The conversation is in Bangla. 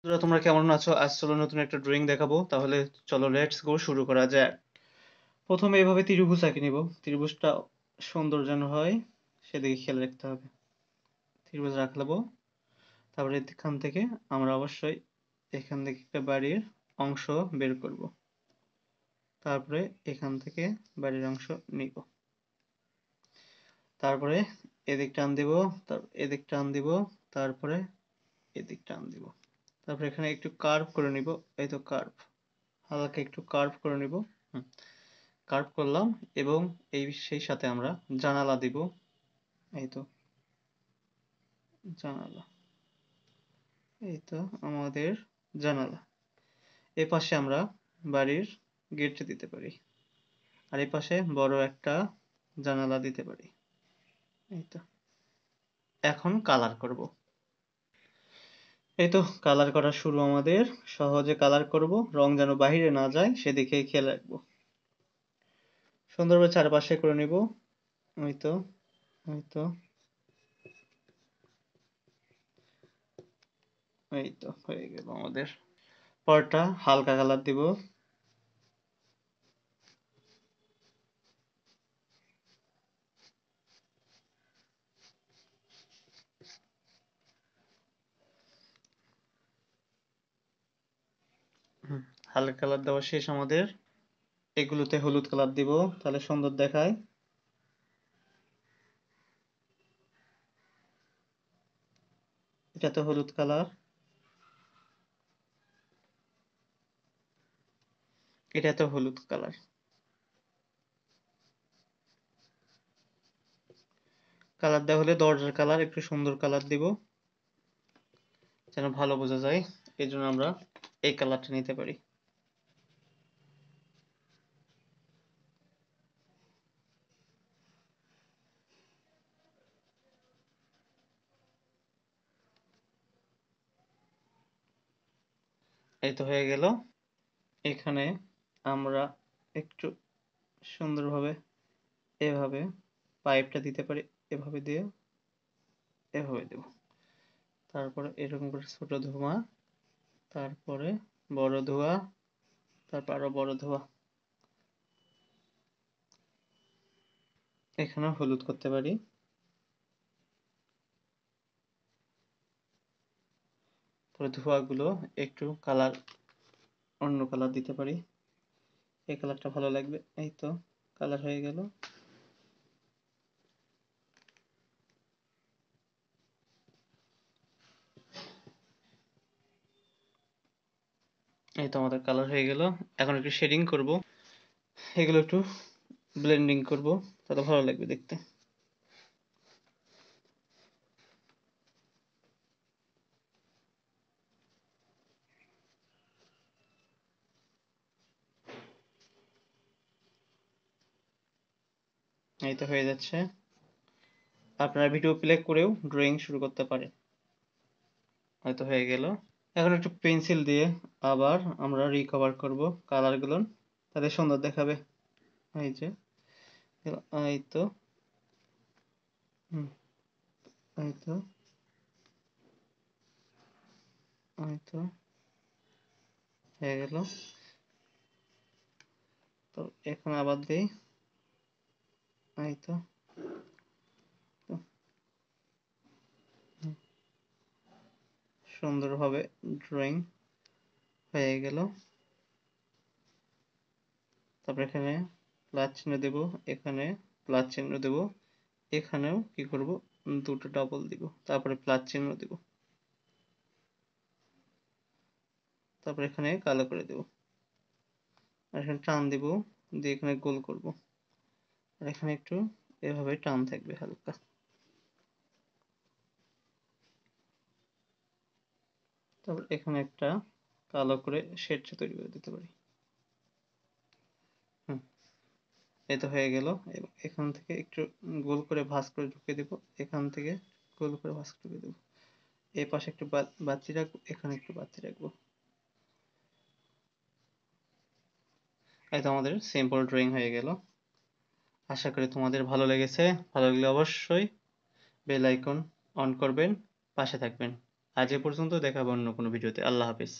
বন্ধুরা তোমরা কেমন আছো আজ চলো নতুন একটা ড্রয়িং দেখাবো তাহলে চলো লেটস গো শুরু করা যাক প্রথমে এভাবে ত্রিভুজ আঁকি নিব ত্রিভুজটা সুন্দর যেন হয় সেদিকে খেয়াল রাখতে হবে ত্রিভুজ রাখলাবো তারপরে এখান থেকে আমরা অবশ্যই এখান থেকে একটা বাড়ির অংশ বের করব তারপরে এখান থেকে বাড়ির অংশ নিব তারপরে এদিক টান দিব তারপর এদিক টান দিব তারপরে এদিক টান দিব তারপর এখানে একটু কার্ভ করে নিব এই তো কার্ভ হালকা একটু কার্ভ করে নিব কার্ভ করলাম এবং এই সেই সাথে আমরা জানালা দিব এই তো জানালা এই তো আমাদের জানালা এ পাশে আমরা বাড়ির গেট দিতে পারি আর এই পাশে বড় একটা জানালা দিতে পারি এই তো এখন কালার করবো এই তো কালার করা শুরু আমাদের সহজে কালার করব রং যেন বাহিরে না যায় সেদিকে খেয়াল রাখবো সুন্দরভাবে চারপাশে করে নিব ওই তো ওই তো এই তো হয়ে গেল আমাদের পরটা হালকা কালার দিব হালকা কালার দেওয়া শেষ আমাদের এগুলোতে হলুদ কালার দিব তাহলে সুন্দর দেখায় এটা তো হলুদ কালার এটা তো হলুদ কালার কালার দেওয়া হলে দরজার কালার একটু সুন্দর কালার দিব যেন ভালো বোঝা যায় এই জন্য আমরা এই কালারটা নিতে পারি এই তো হয়ে গেল এখানে আমরা একটু সুন্দরভাবে এভাবে পাইপটা দিতে পারি এভাবে দিয়ে এভাবে দেব তারপরে এরকম করে ছোট ধোঁয়া তারপরে বড় ধোঁয়া তারপর আরও বড় ধোঁয়া এখানে হলুদ করতে পারি ধোয়া গুলো একটু কালার অন্য কালার দিতে পারি এই কালারটা ভালো লাগবে এই তো কালার হয়ে গেল এই তো আমাদের কালার হয়ে গেল এখন একটু শেডিং করব এগুলো একটু ব্লেন্ডিং করব তাহলে ভালো লাগবে দেখতে এই তো হয়ে যাচ্ছে আপনারা ভিডিও প্লে করেও ড্রয়িং শুরু করতে পারেন হয়তো হয়ে গেল এখন একটু পেন্সিল দিয়ে আবার আমরা রিকভার করব কালারগুলো তাহলে সুন্দর দেখাবে এই যে এই তো এই তো এই তো হয়ে গেল তো এখন আবার দিই পাই তো সুন্দরভাবে ড্রয়িং হয়ে গেল তারপর এখানে প্লাস চিহ্ন দেব এখানে প্লাস চিহ্ন দেব এখানেও কি করব দুটো ডাবল দিব তারপরে প্লাস চিহ্ন দেব তারপর এখানে কালো করে দেব এখানে টান দেব দিয়ে এখানে গোল করবো এখানে একটু এভাবে টান থাকবে হালকা তারপর এখানে একটা কালো করে শেড তৈরি করে দিতে পারি এটা হয়ে গেল এখান থেকে একটু গোল করে ভাঁজ করে ঢুকে দেব এখান থেকে গোল করে ভাঁজ ঢুকে দেব এই পাশে একটু বাতি রাখবো এখানে একটু বাতি রাখবো এটা আমাদের সিম্পল ড্রয়িং হয়ে গেল আশা করি তোমাদের ভালো লেগেছে ভালো লাগলে অবশ্যই বেল আইকন অন করবেন পাশে থাকবেন আজ এ পর্যন্ত দেখাবো অন্য কোনো ভিডিওতে আল্লাহ হাফিজ